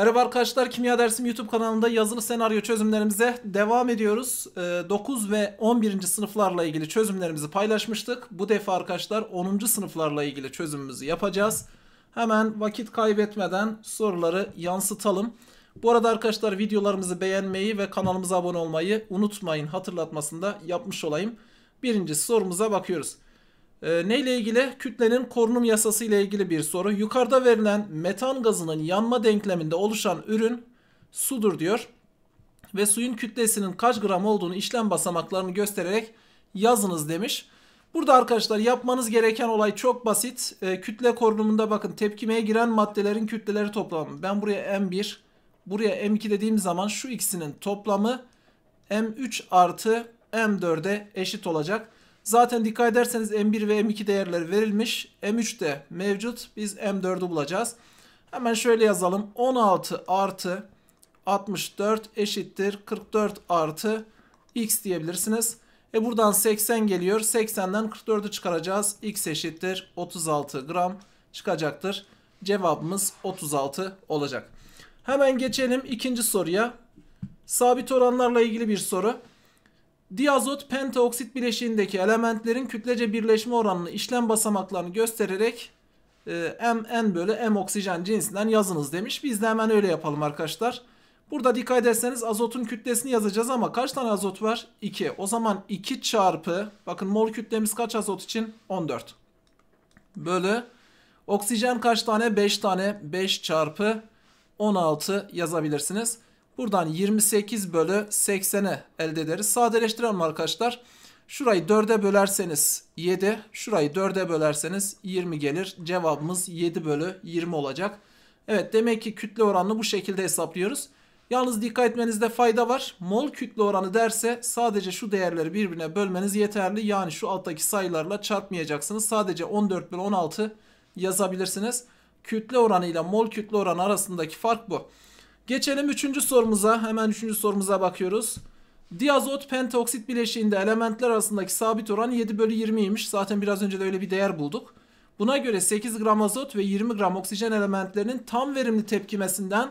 Merhaba arkadaşlar, Kimya Dersim YouTube kanalında yazılı senaryo çözümlerimize devam ediyoruz. 9 ee, ve 11. sınıflarla ilgili çözümlerimizi paylaşmıştık. Bu defa arkadaşlar 10. sınıflarla ilgili çözümümüzü yapacağız. Hemen vakit kaybetmeden soruları yansıtalım. Bu arada arkadaşlar videolarımızı beğenmeyi ve kanalımıza abone olmayı unutmayın hatırlatmasında yapmış olayım. Birinci sorumuza bakıyoruz. E, neyle ilgili? Kütlenin korunum yasası ile ilgili bir soru. Yukarıda verilen metan gazının yanma denkleminde oluşan ürün sudur diyor. Ve suyun kütlesinin kaç gram olduğunu işlem basamaklarını göstererek yazınız demiş. Burada arkadaşlar yapmanız gereken olay çok basit. E, kütle korunumunda bakın tepkimeye giren maddelerin kütleleri toplamı. Ben buraya M1, buraya M2 dediğim zaman şu ikisinin toplamı M3 artı M4'e eşit olacak. Zaten dikkat ederseniz M1 ve M2 değerleri verilmiş. M3 de mevcut. Biz M4'ü bulacağız. Hemen şöyle yazalım. 16 artı 64 eşittir 44 artı x diyebilirsiniz. E buradan 80 geliyor. 80'den 44'ü çıkaracağız. x eşittir 36 gram çıkacaktır. Cevabımız 36 olacak. Hemen geçelim ikinci soruya. Sabit oranlarla ilgili bir soru. Diazot pentaoksit bileşiğindeki elementlerin kütlece birleşme oranını işlem basamaklarını göstererek e, M N bölü M oksijen cinsinden yazınız demiş. Biz de hemen öyle yapalım arkadaşlar. Burada dikkat ederseniz azotun kütlesini yazacağız ama kaç tane azot var? 2. O zaman 2 çarpı bakın mol kütlemiz kaç azot için? 14. Bölü oksijen kaç tane? 5 tane. 5 çarpı 16 yazabilirsiniz. Buradan 28 bölü 80'e elde ederiz. Sadeleştirelim arkadaşlar. Şurayı 4'e bölerseniz 7, şurayı 4'e bölerseniz 20 gelir. Cevabımız 7 bölü 20 olacak. Evet demek ki kütle oranını bu şekilde hesaplıyoruz. Yalnız dikkat etmenizde fayda var. Mol kütle oranı derse sadece şu değerleri birbirine bölmeniz yeterli. Yani şu alttaki sayılarla çarpmayacaksınız. Sadece 14 bölü 16 yazabilirsiniz. Kütle oranı ile mol kütle oranı arasındaki fark bu. Geçelim üçüncü sorumuza. Hemen üçüncü sorumuza bakıyoruz. Diazot pentoksit bileşiğinde elementler arasındaki sabit oran 7 bölü 20'ymiş. Zaten biraz önce de öyle bir değer bulduk. Buna göre 8 gram azot ve 20 gram oksijen elementlerinin tam verimli tepkimesinden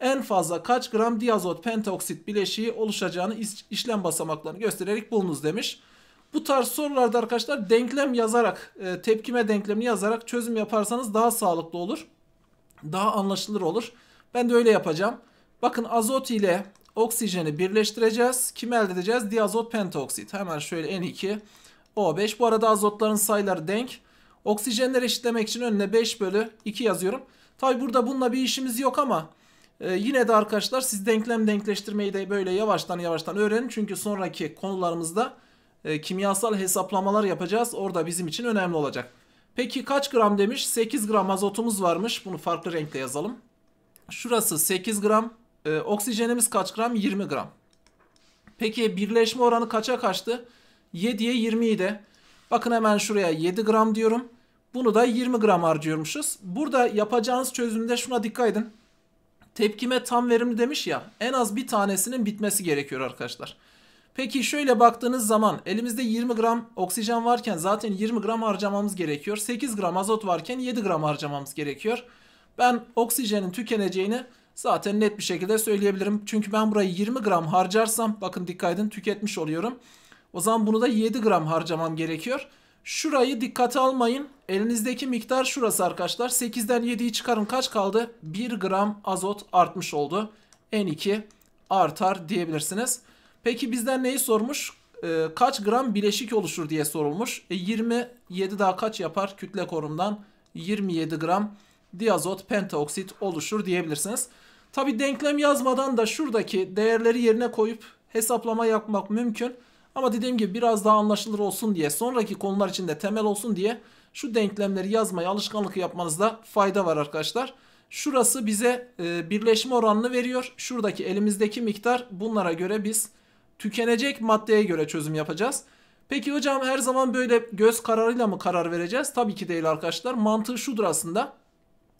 en fazla kaç gram diazot pentoksit bileşiği oluşacağını işlem basamaklarını göstererek bulunuz demiş. Bu tarz sorularda arkadaşlar denklem yazarak e, tepkime denklemini yazarak çözüm yaparsanız daha sağlıklı olur. Daha anlaşılır olur. Ben de öyle yapacağım. Bakın azot ile oksijeni birleştireceğiz. Kim elde edeceğiz? Diazot pentoksit. Hemen şöyle N2 O5. Bu arada azotların sayıları denk. Oksijenleri eşitlemek için önüne 5 bölü 2 yazıyorum. Tabi burada bununla bir işimiz yok ama e, yine de arkadaşlar siz denklem denkleştirmeyi de böyle yavaştan yavaştan öğrenin. Çünkü sonraki konularımızda e, kimyasal hesaplamalar yapacağız. Orada bizim için önemli olacak. Peki kaç gram demiş? 8 gram azotumuz varmış. Bunu farklı renkle yazalım. Şurası 8 gram. E, oksijenimiz kaç gram? 20 gram. Peki birleşme oranı kaça kaçtı? 7'ye 20 idi. Bakın hemen şuraya 7 gram diyorum. Bunu da 20 gram harcıyormuşuz. Burada yapacağınız çözümde şuna dikkat edin. Tepkime tam verimli demiş ya. En az bir tanesinin bitmesi gerekiyor arkadaşlar. Peki şöyle baktığınız zaman elimizde 20 gram oksijen varken zaten 20 gram harcamamız gerekiyor. 8 gram azot varken 7 gram harcamamız gerekiyor. Ben oksijenin tükeneceğini zaten net bir şekilde söyleyebilirim. Çünkü ben burayı 20 gram harcarsam bakın dikkat edin tüketmiş oluyorum. O zaman bunu da 7 gram harcamam gerekiyor. Şurayı dikkate almayın. Elinizdeki miktar şurası arkadaşlar. 8'den 7'yi çıkarın kaç kaldı? 1 gram azot artmış oldu. N2 artar diyebilirsiniz. Peki bizden neyi sormuş? Ee, kaç gram bileşik oluşur diye sorulmuş. E, 27 daha kaç yapar? Kütle korumdan 27 gram diazot pentaoksit oluşur diyebilirsiniz. Tabi denklem yazmadan da şuradaki değerleri yerine koyup hesaplama yapmak mümkün. Ama dediğim gibi biraz daha anlaşılır olsun diye sonraki konular için de temel olsun diye şu denklemleri yazmaya alışkanlık yapmanızda fayda var arkadaşlar. Şurası bize e, birleşme oranını veriyor. Şuradaki elimizdeki miktar bunlara göre biz tükenecek maddeye göre çözüm yapacağız. Peki hocam her zaman böyle göz kararıyla mı karar vereceğiz? Tabii ki değil arkadaşlar. Mantığı şudur aslında.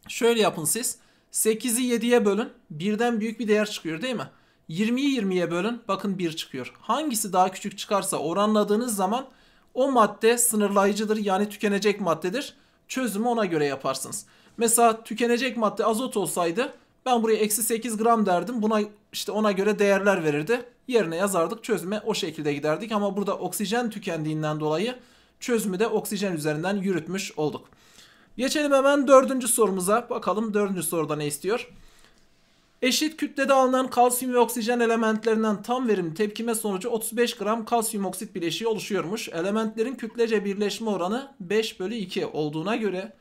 Şöyle yapın siz. 8'i 7'ye bölün. Birden büyük bir değer çıkıyor değil mi? 20'yi 20'ye bölün. Bakın 1 çıkıyor. Hangisi daha küçük çıkarsa oranladığınız zaman o madde sınırlayıcıdır. Yani tükenecek maddedir. Çözümü ona göre yaparsınız. Mesela tükenecek madde azot olsaydı ben buraya eksi 8 gram derdim. Buna işte ona göre değerler verirdi. Yerine yazardık çözüme o şekilde giderdik. Ama burada oksijen tükendiğinden dolayı çözümü de oksijen üzerinden yürütmüş olduk. Geçelim hemen dördüncü sorumuza. Bakalım dördüncü soruda ne istiyor? Eşit kütlede alınan kalsiyum ve oksijen elementlerinden tam verim tepkime sonucu 35 gram kalsiyum oksit bileşiği oluşuyormuş. Elementlerin kütlece birleşme oranı 5 bölü 2 olduğuna göre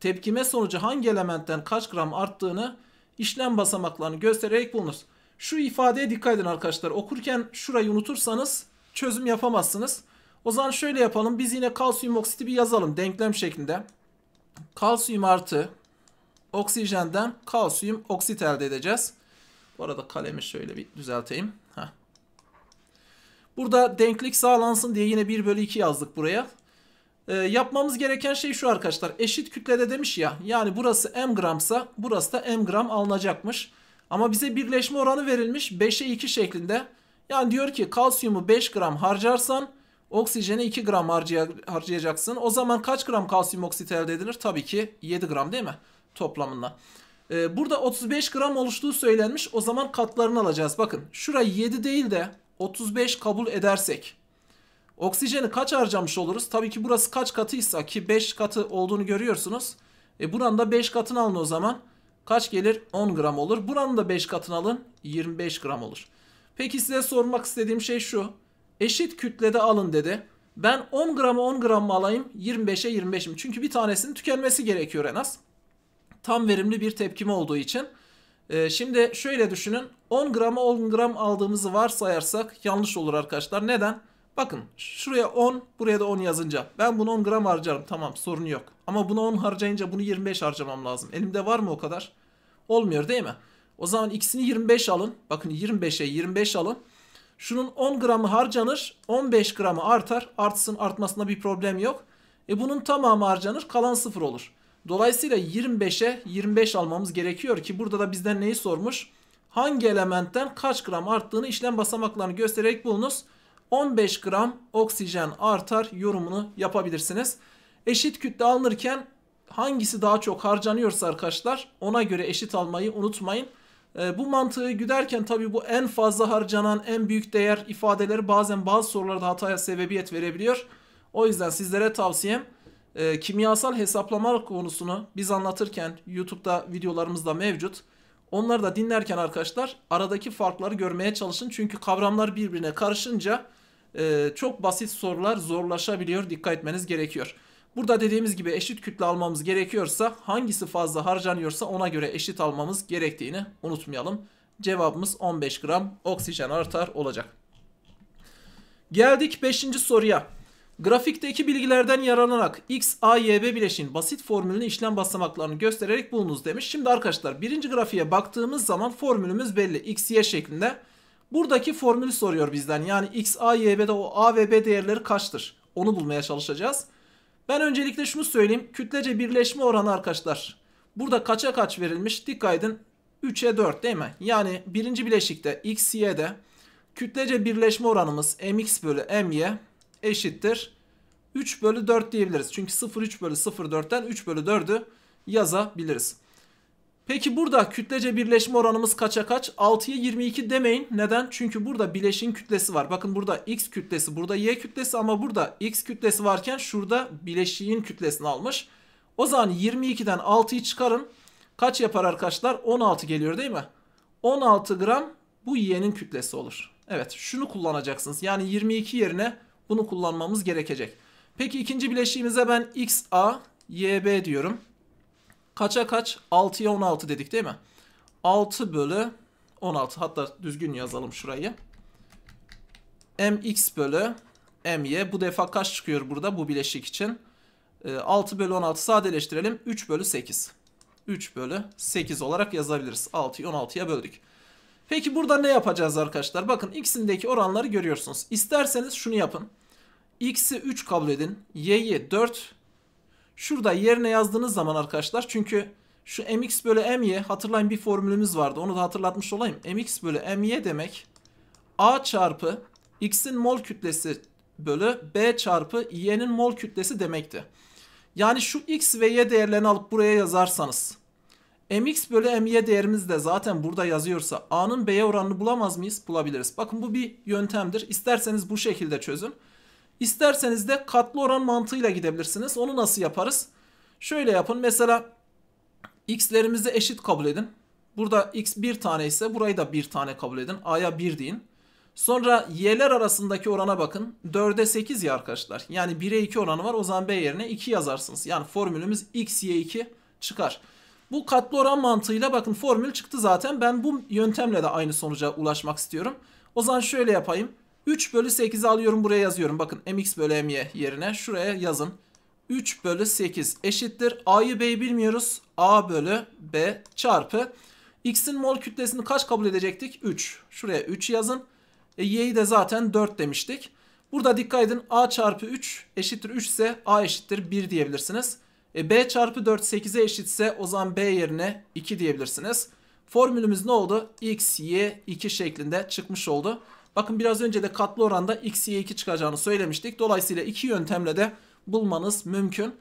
tepkime sonucu hangi elementten kaç gram arttığını işlem basamaklarını göstererek bulunuz. Şu ifadeye dikkat edin arkadaşlar. Okurken şurayı unutursanız çözüm yapamazsınız. O zaman şöyle yapalım. Biz yine kalsiyum oksiti bir yazalım denklem şeklinde kalsiyum artı oksijenden kalsiyum oksit elde edeceğiz. Bu arada kalemi şöyle bir düzelteyim. Heh. Burada denklik sağlansın diye yine 1 bölü 2 yazdık buraya. Ee, yapmamız gereken şey şu arkadaşlar. Eşit kütlede demiş ya. Yani burası m gramsa burası da m gram alınacakmış. Ama bize birleşme oranı verilmiş 5'e 2 şeklinde. Yani diyor ki kalsiyumu 5 gram harcarsan Oksijene 2 gram harcayacaksın. O zaman kaç gram kalsiyum oksit elde edilir? Tabii ki 7 gram değil mi? Toplamında. Ee, burada 35 gram oluştuğu söylenmiş. O zaman katlarını alacağız. Bakın şurayı 7 değil de 35 kabul edersek. Oksijeni kaç harcamış oluruz? Tabii ki burası kaç katıysa ki 5 katı olduğunu görüyorsunuz. E buranın da 5 katını alın o zaman. Kaç gelir? 10 gram olur. Buranın da 5 katını alın. 25 gram olur. Peki size sormak istediğim şey şu eşit kütlede alın dedi. Ben 10 gramı 10 gram alayım 25'e 25 mi? Çünkü bir tanesinin tükenmesi gerekiyor en az. Tam verimli bir tepkime olduğu için. Ee, şimdi şöyle düşünün 10 gramı 10 gram aldığımızı varsayarsak yanlış olur arkadaşlar. Neden? Bakın şuraya 10 buraya da 10 yazınca ben bunu 10 gram harcarım tamam sorun yok. Ama bunu 10 harcayınca bunu 25 harcamam lazım. Elimde var mı o kadar? Olmuyor değil mi? O zaman ikisini 25 alın. Bakın 25'e 25 alın. Şunun 10 gramı harcanır, 15 gramı artar. Artsın artmasında bir problem yok. E bunun tamamı harcanır, kalan 0 olur. Dolayısıyla 25'e 25 almamız gerekiyor ki burada da bizden neyi sormuş? Hangi elementten kaç gram arttığını işlem basamaklarını göstererek bulunuz. 15 gram oksijen artar yorumunu yapabilirsiniz. Eşit kütle alınırken hangisi daha çok harcanıyorsa arkadaşlar ona göre eşit almayı unutmayın. Ee, bu mantığı güderken tabii bu en fazla harcanan en büyük değer ifadeleri bazen bazı sorularda hataya sebebiyet verebiliyor. O yüzden sizlere tavsiyem e, kimyasal hesaplama konusunu biz anlatırken YouTube'da videolarımızda mevcut. Onları da dinlerken arkadaşlar aradaki farkları görmeye çalışın. Çünkü kavramlar birbirine karışınca e, çok basit sorular zorlaşabiliyor. Dikkat etmeniz gerekiyor. Burada dediğimiz gibi eşit kütle almamız gerekiyorsa hangisi fazla harcanıyorsa ona göre eşit almamız gerektiğini unutmayalım. Cevabımız 15 gram oksijen artar olacak. Geldik 5. soruya. Grafikteki bilgilerden yararlanarak X, A, Y, B bileşin basit formülünü işlem basamaklarını göstererek bulunuz demiş. Şimdi arkadaşlar birinci grafiğe baktığımız zaman formülümüz belli. X, Y şeklinde. Buradaki formülü soruyor bizden. Yani X, A, Y, B'de o A ve B değerleri kaçtır? Onu bulmaya çalışacağız. Ben öncelikle şunu söyleyeyim. Kütlece birleşme oranı arkadaşlar. Burada kaça kaç verilmiş? Dikkat edin. 3'e 4 değil mi? Yani birinci bileşikte x, y'de kütlece birleşme oranımız mx bölü my eşittir. 3 bölü 4 diyebiliriz. Çünkü 0, 3 bölü 0, 4'ten 3 bölü 4'ü yazabiliriz. Peki burada kütlece birleşme oranımız kaça kaç? 6'ya 22 demeyin. Neden? Çünkü burada bileşin kütlesi var. Bakın burada x kütlesi, burada y kütlesi ama burada x kütlesi varken şurada bileşiğin kütlesini almış. O zaman 22'den 6'yı çıkarın. Kaç yapar arkadaşlar? 16 geliyor değil mi? 16 gram bu y'nin kütlesi olur. Evet şunu kullanacaksınız. Yani 22 yerine bunu kullanmamız gerekecek. Peki ikinci bileşiğimize ben xa, yb diyorum. Kaça kaç? 6'ya 16 dedik değil mi? 6 bölü 16 hatta düzgün yazalım şurayı. mx bölü my bu defa kaç çıkıyor burada bu bileşik için? 6 ee, bölü 16 sadeleştirelim 3 bölü 8. 3 bölü 8 olarak yazabiliriz. 6'yı 16'ya böldük. Peki burada ne yapacağız arkadaşlar? Bakın x'indeki oranları görüyorsunuz. İsterseniz şunu yapın. x'i 3 kabul edin. y'yi 4, Şurada yerine yazdığınız zaman arkadaşlar çünkü şu mx bölü my hatırlayın bir formülümüz vardı onu da hatırlatmış olayım. mx bölü my demek a çarpı x'in mol kütlesi bölü b çarpı y'nin mol kütlesi demekti. Yani şu x ve y değerlerini alıp buraya yazarsanız mx bölü my değerimiz de zaten burada yazıyorsa a'nın b'ye oranını bulamaz mıyız? Bulabiliriz. Bakın bu bir yöntemdir. İsterseniz bu şekilde çözün. İsterseniz de katlı oran mantığıyla gidebilirsiniz. Onu nasıl yaparız? Şöyle yapın. Mesela x'lerimizi eşit kabul edin. Burada x bir tane ise burayı da bir tane kabul edin. a'ya 1 deyin. Sonra y'ler arasındaki orana bakın. 4'e 8 ya arkadaşlar. Yani 1'e 2 oranı var. O zaman b yerine 2 yazarsınız. Yani formülümüz x, y, 2 çıkar. Bu katlı oran mantığıyla bakın formül çıktı zaten. Ben bu yöntemle de aynı sonuca ulaşmak istiyorum. O zaman şöyle yapayım. 3 bölü 8 alıyorum buraya yazıyorum. Bakın mx bölü my yerine şuraya yazın. 3 bölü 8 eşittir. A'yı B'yi bilmiyoruz. A bölü B çarpı. X'in mol kütlesini kaç kabul edecektik? 3. Şuraya 3 yazın. E, Y'yi de zaten 4 demiştik. Burada dikkat edin A çarpı 3 eşittir 3 ise A eşittir 1 diyebilirsiniz. E, B çarpı 4 8'e eşitse o zaman B yerine 2 diyebilirsiniz. Formülümüz ne oldu? X, Y, 2 şeklinde çıkmış oldu. Bakın biraz önce de katlı oranda x'ye 2 çıkacağını söylemiştik. Dolayısıyla iki yöntemle de bulmanız mümkün.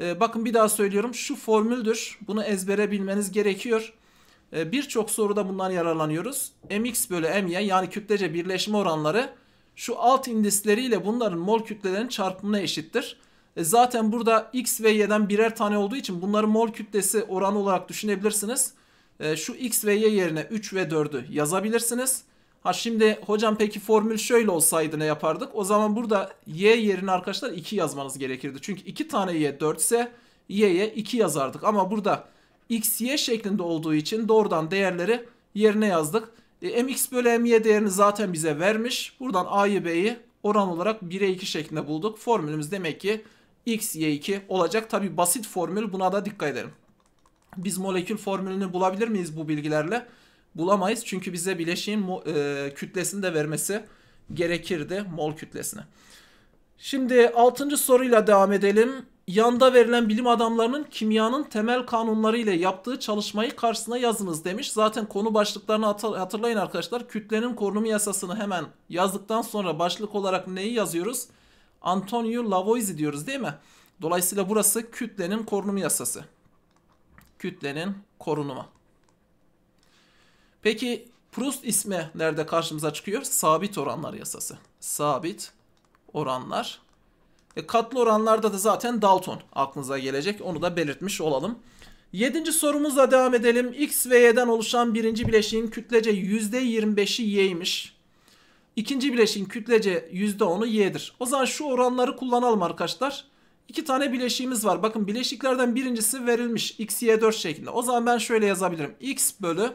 Ee, bakın bir daha söylüyorum şu formüldür. Bunu ezbere bilmeniz gerekiyor. Ee, Birçok soruda bundan yararlanıyoruz. mx bölü my yani kütlece birleşme oranları şu alt indisleriyle bunların mol kütlelerin çarpımına eşittir. E zaten burada x ve y'den birer tane olduğu için bunları mol kütlesi oranı olarak düşünebilirsiniz. E şu x ve y yerine 3 ve 4'ü yazabilirsiniz. Ha şimdi hocam peki formül şöyle olsaydı ne yapardık? O zaman burada y yerine arkadaşlar 2 yazmanız gerekirdi. Çünkü 2 tane y 4 ise y'ye 2 yazardık. Ama burada x y şeklinde olduğu için doğrudan değerleri yerine yazdık. E, mx bölü my değerini zaten bize vermiş. Buradan a'yı b'yi oran olarak 1'e 2 şeklinde bulduk. Formülümüz demek ki x y2 olacak. Tabi basit formül buna da dikkat edelim. Biz molekül formülünü bulabilir miyiz bu bilgilerle? bulamayız. Çünkü bize bileşiğin e, kütlesini de vermesi gerekirdi mol kütlesini. Şimdi 6. soruyla devam edelim. Yanda verilen bilim adamlarının kimyanın temel kanunları ile yaptığı çalışmayı karşısına yazınız demiş. Zaten konu başlıklarını hatırlayın arkadaşlar. Kütlenin korunumu yasasını hemen yazdıktan sonra başlık olarak neyi yazıyoruz? Antonio Lavoisier diyoruz değil mi? Dolayısıyla burası kütlenin korunumu yasası. Kütlenin korunumu. Peki Proust ismi nerede karşımıza çıkıyor? Sabit oranlar yasası. Sabit oranlar. E, katlı oranlarda da zaten Dalton aklınıza gelecek. Onu da belirtmiş olalım. Yedinci sorumuzla devam edelim. X ve Y'den oluşan birinci bileşiğin kütlece %25'i Y'ymiş. İkinci bileşiğin kütlece %10'u Y'dir. O zaman şu oranları kullanalım arkadaşlar. İki tane bileşiğimiz var. Bakın bileşiklerden birincisi verilmiş. X, Y, 4 şeklinde. O zaman ben şöyle yazabilirim. X bölü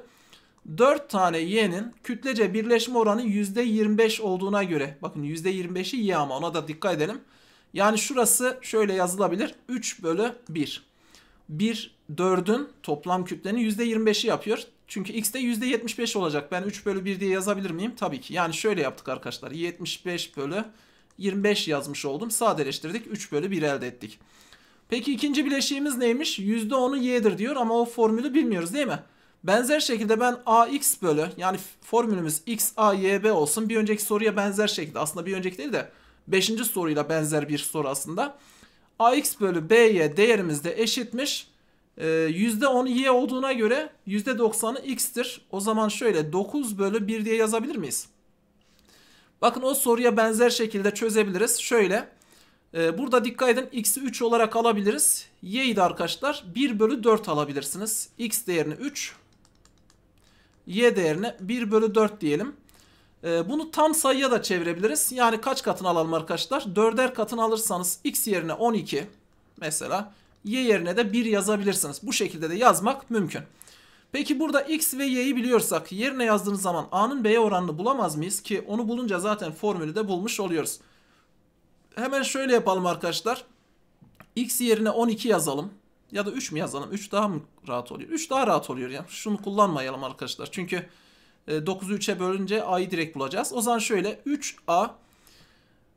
4 tane y'nin kütlece birleşme oranı %25 olduğuna göre bakın %25'i y ama ona da dikkat edelim. Yani şurası şöyle yazılabilir 3 bölü 1. 1 4'ün toplam kütlenin %25'i yapıyor. Çünkü x de %75 olacak. Ben 3 bölü 1 diye yazabilir miyim? Tabii ki. Yani şöyle yaptık arkadaşlar. 75 bölü 25 yazmış oldum. Sadeleştirdik. 3 bölü 1 elde ettik. Peki ikinci bileşiğimiz neymiş? %10'u y'dir diyor ama o formülü bilmiyoruz değil mi? Benzer şekilde ben ax bölü yani formülümüz x a y b olsun. Bir önceki soruya benzer şekilde aslında bir önceki değil de 5. soruyla benzer bir soru aslında. ax bölü b'ye değerimiz de eşitmiş. Ee, %10 y olduğuna göre %90'ı x'tir. O zaman şöyle 9 bölü 1 diye yazabilir miyiz? Bakın o soruya benzer şekilde çözebiliriz. Şöyle e, burada dikkat edin x'i 3 olarak alabiliriz. y'yi de arkadaşlar 1 bölü 4 alabilirsiniz. x değerini 3 y değerini 1 bölü 4 diyelim. Ee, bunu tam sayıya da çevirebiliriz. Yani kaç katını alalım arkadaşlar? 4'er katını alırsanız x yerine 12 mesela y yerine de 1 yazabilirsiniz. Bu şekilde de yazmak mümkün. Peki burada x ve y'yi biliyorsak yerine yazdığınız zaman a'nın b'ye oranını bulamaz mıyız? Ki onu bulunca zaten formülü de bulmuş oluyoruz. Hemen şöyle yapalım arkadaşlar. x yerine 12 yazalım ya da 3 mi yazalım? 3 daha mı rahat oluyor? 3 daha rahat oluyor yani. Şunu kullanmayalım arkadaşlar. Çünkü 9'u e, 3'e bölünce a'yı direkt bulacağız. O zaman şöyle 3a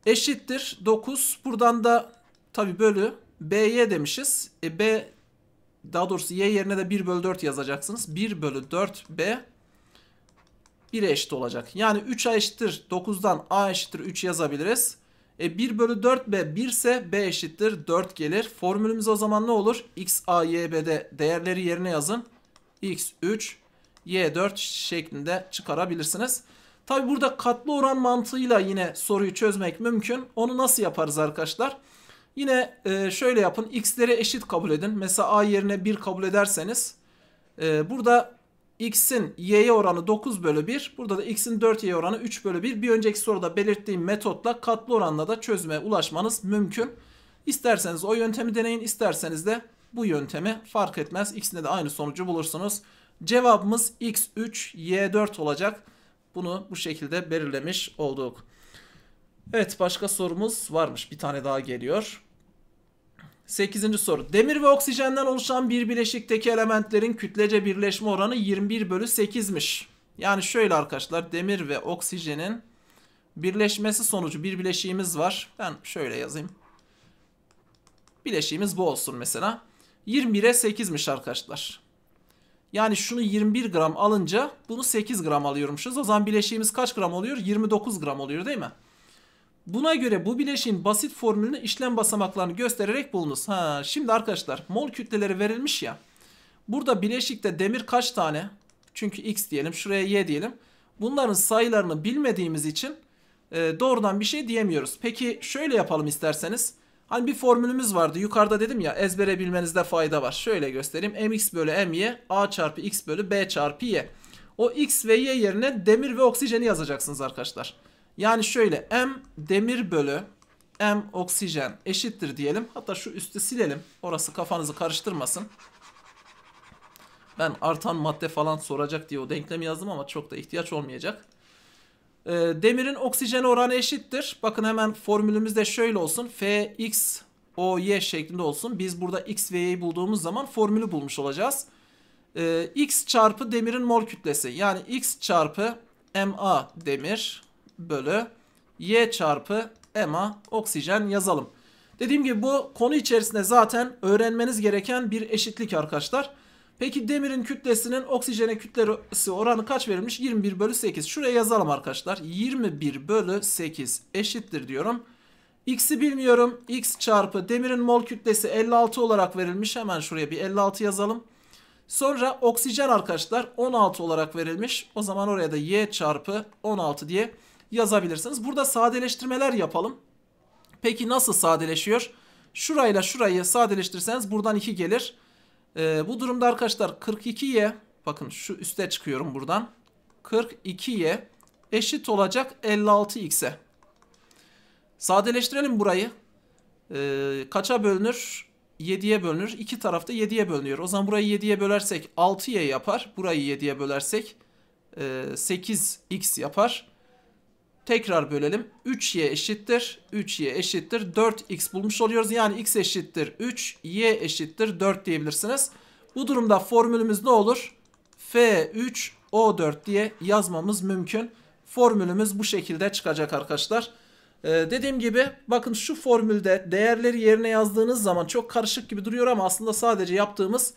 eşittir 9. Buradan da tabi bölü b'ye demişiz. E, b daha doğrusu y yerine de 1 bölü 4 yazacaksınız. 1 bölü 4b 1'e eşit olacak. Yani 3a eşittir 9'dan a eşittir 3 yazabiliriz. E 1 bölü 4b 1 ise b eşittir 4 gelir. Formülümüz o zaman ne olur? x, a, y, b'de değerleri yerine yazın. x 3, y 4 şeklinde çıkarabilirsiniz. Tabi burada katlı oran mantığıyla yine soruyu çözmek mümkün. Onu nasıl yaparız arkadaşlar? Yine e, şöyle yapın. x'leri eşit kabul edin. Mesela a yerine 1 kabul ederseniz e, burada x'in y'ye oranı 9 bölü 1. Burada da x'in 4y'ye oranı 3 bölü 1. Bir önceki soruda belirttiğim metotla katlı oranla da çözmeye ulaşmanız mümkün. İsterseniz o yöntemi deneyin. isterseniz de bu yöntemi fark etmez. İkisinde de aynı sonucu bulursunuz. Cevabımız x3, y4 olacak. Bunu bu şekilde belirlemiş olduk. Evet başka sorumuz varmış. Bir tane daha geliyor. 8. soru. Demir ve oksijenden oluşan bir bileşikteki elementlerin kütlece birleşme oranı 21 bölü 8'miş. Yani şöyle arkadaşlar demir ve oksijenin birleşmesi sonucu bir bileşiğimiz var. Ben şöyle yazayım. Bileşiğimiz bu olsun mesela. 21'e 8'miş arkadaşlar. Yani şunu 21 gram alınca bunu 8 gram alıyormuşuz. O zaman bileşiğimiz kaç gram oluyor? 29 gram oluyor değil mi? Buna göre bu bileşiğin basit formülünü işlem basamaklarını göstererek bulunuz. Ha, şimdi arkadaşlar mol kütleleri verilmiş ya. Burada bileşikte demir kaç tane? Çünkü x diyelim şuraya y diyelim. Bunların sayılarını bilmediğimiz için e, doğrudan bir şey diyemiyoruz. Peki şöyle yapalım isterseniz. Hani bir formülümüz vardı yukarıda dedim ya ezbere bilmenizde fayda var. Şöyle göstereyim mx bölü my a çarpı x bölü b çarpı y. O x ve y yerine demir ve oksijeni yazacaksınız arkadaşlar. Yani şöyle M demir bölü M oksijen eşittir diyelim. Hatta şu üstü silelim. Orası kafanızı karıştırmasın. Ben artan madde falan soracak diye o denklemi yazdım ama çok da ihtiyaç olmayacak. Ee, demirin oksijen oranı eşittir. Bakın hemen formülümüz de şöyle olsun. Fx OY şeklinde olsun. Biz burada X ve Y'yi bulduğumuz zaman formülü bulmuş olacağız. Ee, X çarpı demirin mol kütlesi. Yani X çarpı MA demir bölü y çarpı ema oksijen yazalım. Dediğim gibi bu konu içerisinde zaten öğrenmeniz gereken bir eşitlik arkadaşlar. Peki demirin kütlesinin oksijene kütlesi oranı kaç verilmiş? 21 bölü 8. Şuraya yazalım arkadaşlar. 21 bölü 8 eşittir diyorum. X'i bilmiyorum. X çarpı demirin mol kütlesi 56 olarak verilmiş. Hemen şuraya bir 56 yazalım. Sonra oksijen arkadaşlar 16 olarak verilmiş. O zaman oraya da Y çarpı 16 diye yazabilirsiniz. Burada sadeleştirmeler yapalım. Peki nasıl sadeleşiyor? Şurayla şurayı sadeleştirseniz buradan 2 gelir. Ee, bu durumda arkadaşlar 42'ye bakın şu üste çıkıyorum buradan. 42'ye eşit olacak 56x'e. Sadeleştirelim burayı. Ee, kaça bölünür? 7'ye bölünür. İki tarafta 7'ye bölünüyor. O zaman burayı 7'ye bölersek 6 y yapar. Burayı 7'ye bölersek e, 8x yapar. Tekrar bölelim. 3y eşittir. 3y eşittir. 4x bulmuş oluyoruz. Yani x eşittir 3. y eşittir 4 diyebilirsiniz. Bu durumda formülümüz ne olur? F3O4 diye yazmamız mümkün. Formülümüz bu şekilde çıkacak arkadaşlar. Ee, dediğim gibi bakın şu formülde değerleri yerine yazdığınız zaman çok karışık gibi duruyor ama aslında sadece yaptığımız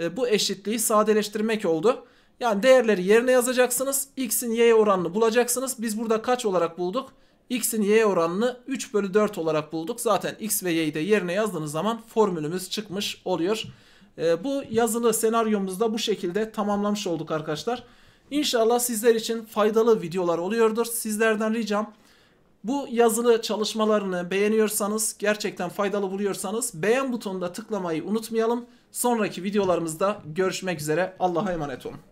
e, bu eşitliği sadeleştirmek oldu. Yani değerleri yerine yazacaksınız. X'in y'ye oranını bulacaksınız. Biz burada kaç olarak bulduk? X'in y'ye oranını 3 bölü 4 olarak bulduk. Zaten X ve y'yi de yerine yazdığınız zaman formülümüz çıkmış oluyor. E, bu yazılı senaryomuzda bu şekilde tamamlamış olduk arkadaşlar. İnşallah sizler için faydalı videolar oluyordur. Sizlerden ricam bu yazılı çalışmalarını beğeniyorsanız, gerçekten faydalı buluyorsanız beğen butonuna tıklamayı unutmayalım. Sonraki videolarımızda görüşmek üzere. Allah'a emanet olun.